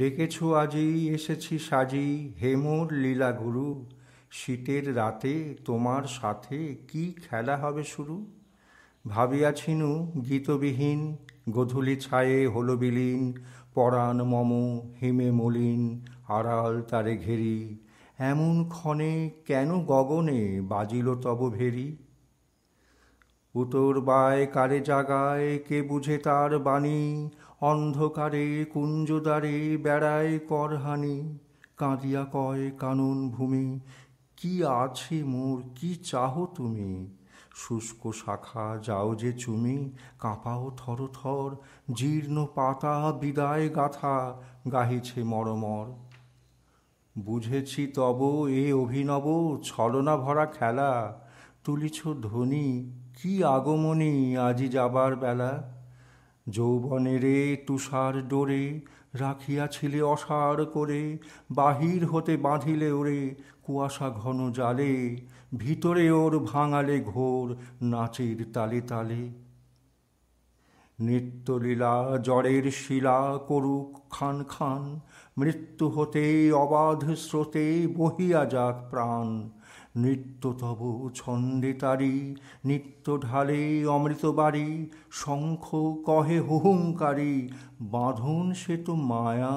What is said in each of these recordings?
ডেকেছ আজই এসেছি সাজি হেমুর লীলা গুরু শীতের রাতে তোমার সাথে কি খেলা হবে শুরু ভাবিয়াছিনু গীতবিহীন গধুলি ছায়ে হলো বিলীন পরাণ মম হিমে মলিন আড়াল তারে ঘেরি এমন ক্ষণে কেন গগনে বাজিল তব ভেরি উতর বায় কারে জাগায় কে বুঝে তার বাণী অন্ধকারে কুঞ্জদ্বারে বেড়ায় করহানি কাঁদিয়া কয় কানুন ভূমি কি আছে মোর কি চাহ তুমি শুষ্ক শাখা যাও যে চুমি কাঁপাও থর থর জীর্ণ পাতা বিদায় গাথা গাহিছে মরমর বুঝেছি তব এ অভিনব ছলনা ভরা খেলা তুলিছ ধনী কি আগমনী আজি যাবার বেলা যৌবনেরে তুষার ডোরে রাখিয়াছিলে অসার করে বাহির হতে বাঁধিলে ওরে কুয়াশা ঘন জালে ভিতরে ওর ভাঙালে ঘোর নাচের তালে তালে নৃত্যলীলা জড়ের শিলা করুক খান খান মৃত্যু হতে অবাধ স্রোতে বহিয়া যাক প্রাণ নৃত্য তব ছন্দে তারি নিত্য ঢালে অমৃতবাড়ি শঙ্খ কহে হুহুঙ্কারী বাঁধন সে তো মায়া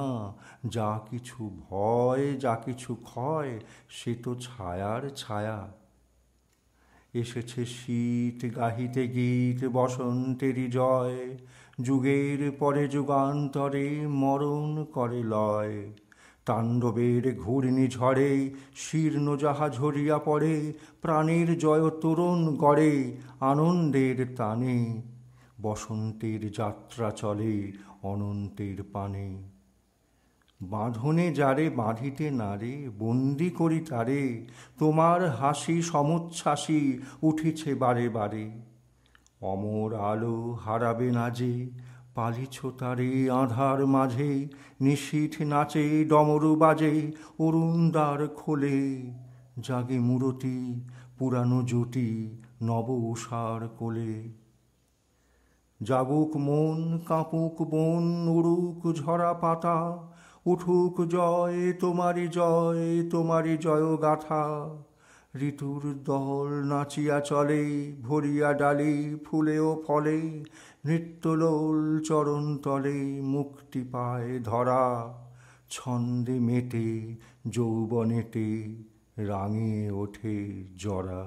যা কিছু ভয় যা কিছু ক্ষয় সে তো ছায়ার ছায়া এসেছে শীত গাহিতে গীত বসন্তেরই জয় যুগের পরে যুগান্তরে মরণ করে লয় তাণ্ডবের ঘূর্ণি ঝড়ে শীর্ণ জাহাজ ঝরিয়া পড়ে প্রাণের জয় তরুণ গড়ে আনন্দের তানে বসন্তের যাত্রা চলে অনন্তের পানে বাঁধনে যারে বাঁধিতে নারে বন্দি করি তারে তোমার হাসি সমুচ্ছ্বাসী উঠেছে বারে বারে অমর আলো হারাবে না যে পালিছ তারে আধার মাঝে নিশীথ নাচে ডমরু বাজে অরুণদার খোলে জাগে মূরতি পুরানো জুটি নব উষার কোলে জাগুক মন কাঁপুক বন উড়ুক ঝরা পাতা উঠুক জয় তোমারি জয় তোমারি গাথা ঋতুর দল নাচিয়া চলে ভরিয়া ডালে ফুলেও ফলে নৃত্যলোল চরণ তলে মুক্তি পায় ধরা ছন্দে মেটে যৌবনেতে রাঙিয়ে ওঠে জরা